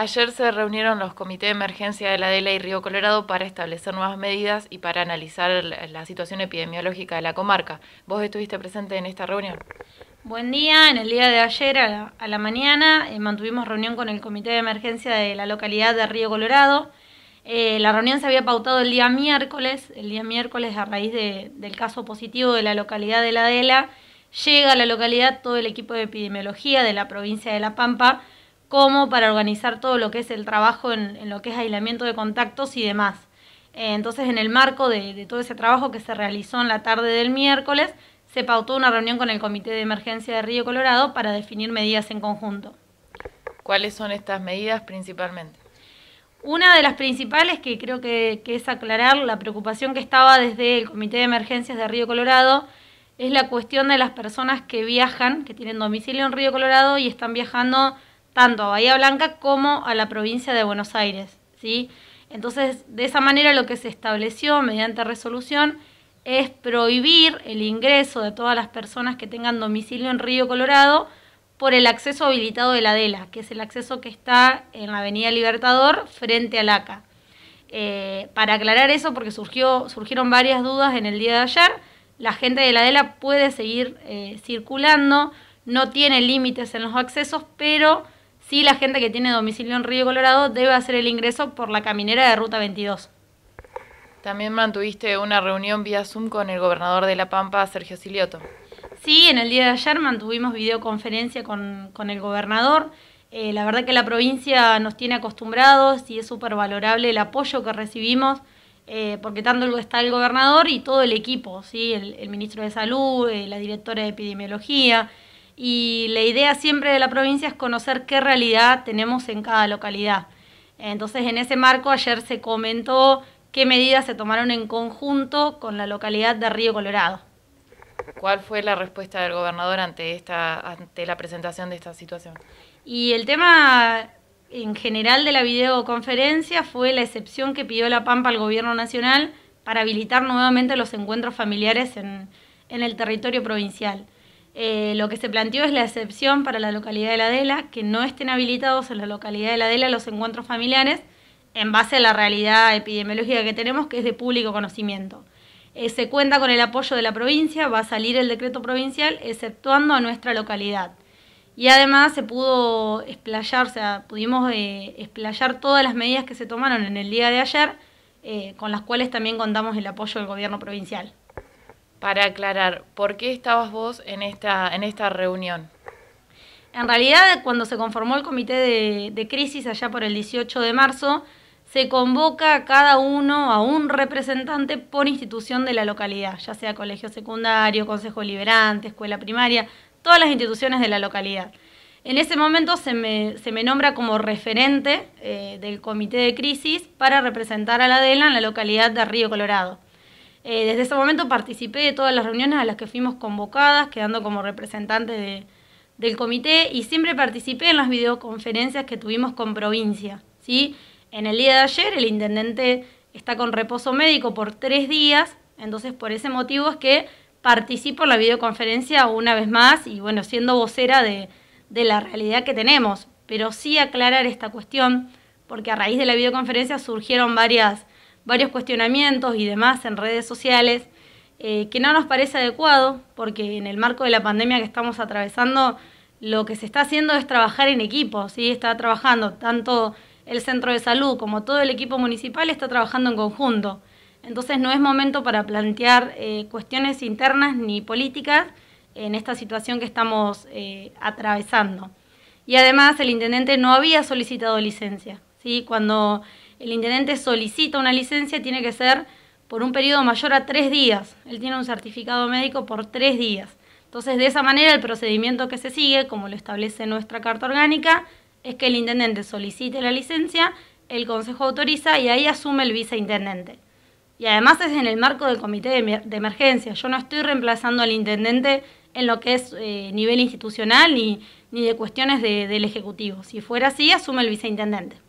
Ayer se reunieron los comités de emergencia de la DELA y Río Colorado para establecer nuevas medidas y para analizar la situación epidemiológica de la comarca. ¿Vos estuviste presente en esta reunión? Buen día, en el día de ayer a la, mañana eh, mantuvimos reunión con el comité de emergencia de la localidad de Río Colorado. Eh, la reunión se había pautado el día miércoles, el día miércoles a raíz del caso positivo de la localidad de La Dela. Llega a la localidad todo el equipo de epidemiología de la provincia de La Pampa como para organizar todo lo que es el trabajo en, lo que es aislamiento de contactos y demás. Eh, entonces, en el marco de, todo ese trabajo que se realizó en la tarde del miércoles, se pautó una reunión con el Comité de Emergencia de Río Colorado para definir medidas en conjunto. ¿Cuáles son estas medidas principalmente? Una de las principales que creo que, que es aclarar la preocupación que estaba desde el Comité de Emergencias de Río Colorado es la cuestión de las personas que viajan, que tienen domicilio en Río Colorado y están viajando tanto a Bahía Blanca como a la provincia de Buenos Aires. ¿sí? Entonces, de esa manera lo que se estableció mediante resolución es prohibir el ingreso de todas las personas que tengan domicilio en Río Colorado por el acceso habilitado de la DELA, que es el acceso que está en la Avenida Libertador frente al ACA. Eh, para aclarar eso, porque surgió, surgieron varias dudas en el día de ayer, la gente de la DELA puede seguir eh, circulando, no tiene límites en los accesos, pero sí la gente que tiene domicilio en Río Colorado debe hacer el ingreso por la caminera de Ruta 22. También mantuviste una reunión vía Zoom con el gobernador de La Pampa, Sergio Cilioto. Sí, en el día de ayer mantuvimos videoconferencia con, el gobernador. Eh, la verdad que la provincia nos tiene acostumbrados y es súper valorable el apoyo que recibimos, eh, porque tanto está el gobernador y todo el equipo, ¿sí? el, ministro de Salud, eh, la directora de Epidemiología, y la idea siempre de la provincia es conocer qué realidad tenemos en cada localidad. Entonces, en ese marco, ayer se comentó qué medidas se tomaron en conjunto con la localidad de Río Colorado. ¿Cuál fue la respuesta del gobernador ante, esta, ante la presentación de esta situación? Y el tema en general de la videoconferencia fue la excepción que pidió la Pampa al gobierno nacional para habilitar nuevamente los encuentros familiares en el territorio provincial. Eh, lo que se planteó es la excepción para la localidad de La Adela, que no estén habilitados en la localidad de La Adela los encuentros familiares en base a la realidad epidemiológica que tenemos, que es de público conocimiento. Eh, se cuenta con el apoyo de la provincia, va a salir el decreto provincial, exceptuando a nuestra localidad. Y además se pudo explayar, o sea, pudimos eh, explayar todas las medidas que se tomaron en el día de ayer, con las cuales también contamos el apoyo del gobierno provincial para aclarar, ¿por qué estabas vos en esta, en esta reunión? En realidad, cuando se conformó el comité de, crisis allá por el 18 de marzo, se convoca a cada uno a un representante por institución de la localidad, ya sea colegio secundario, consejo liberante, escuela primaria, todas las instituciones de la localidad. En ese momento se me, se me nombra como referente eh, del comité de crisis para representar a la DELA en la localidad de Río Colorado. Eh, desde ese momento participé de todas las reuniones a las que fuimos convocadas, quedando como representante del comité y siempre participé en las videoconferencias que tuvimos con provincia. ¿sí? En el día de ayer el intendente está con reposo médico por tres días, entonces por ese motivo es que participo en la videoconferencia una vez más y bueno, siendo vocera de, de la realidad que tenemos, pero sí aclarar esta cuestión, porque a raíz de la videoconferencia surgieron varias varios cuestionamientos y demás en redes sociales, eh, que no nos parece adecuado, porque en el marco de la pandemia que estamos atravesando, lo que se está haciendo es trabajar en equipo, ¿sí? está trabajando tanto el centro de salud como todo el equipo municipal está trabajando en conjunto. Entonces no es momento para plantear eh, cuestiones internas ni políticas en esta situación que estamos eh, atravesando. Y además el intendente no había solicitado licencia. ¿sí? Cuando el intendente solicita una licencia, tiene que ser por un periodo mayor a tres días. Él tiene un certificado médico por tres días. Entonces, de esa manera, el procedimiento que se sigue, como lo establece nuestra carta orgánica, es que el intendente solicite la licencia, el consejo autoriza y ahí asume el viceintendente. Y además es en el marco del comité de emergencia. Yo no estoy reemplazando al intendente en lo que es eh, nivel institucional ni, de cuestiones del Ejecutivo. Si fuera así, asume el viceintendente.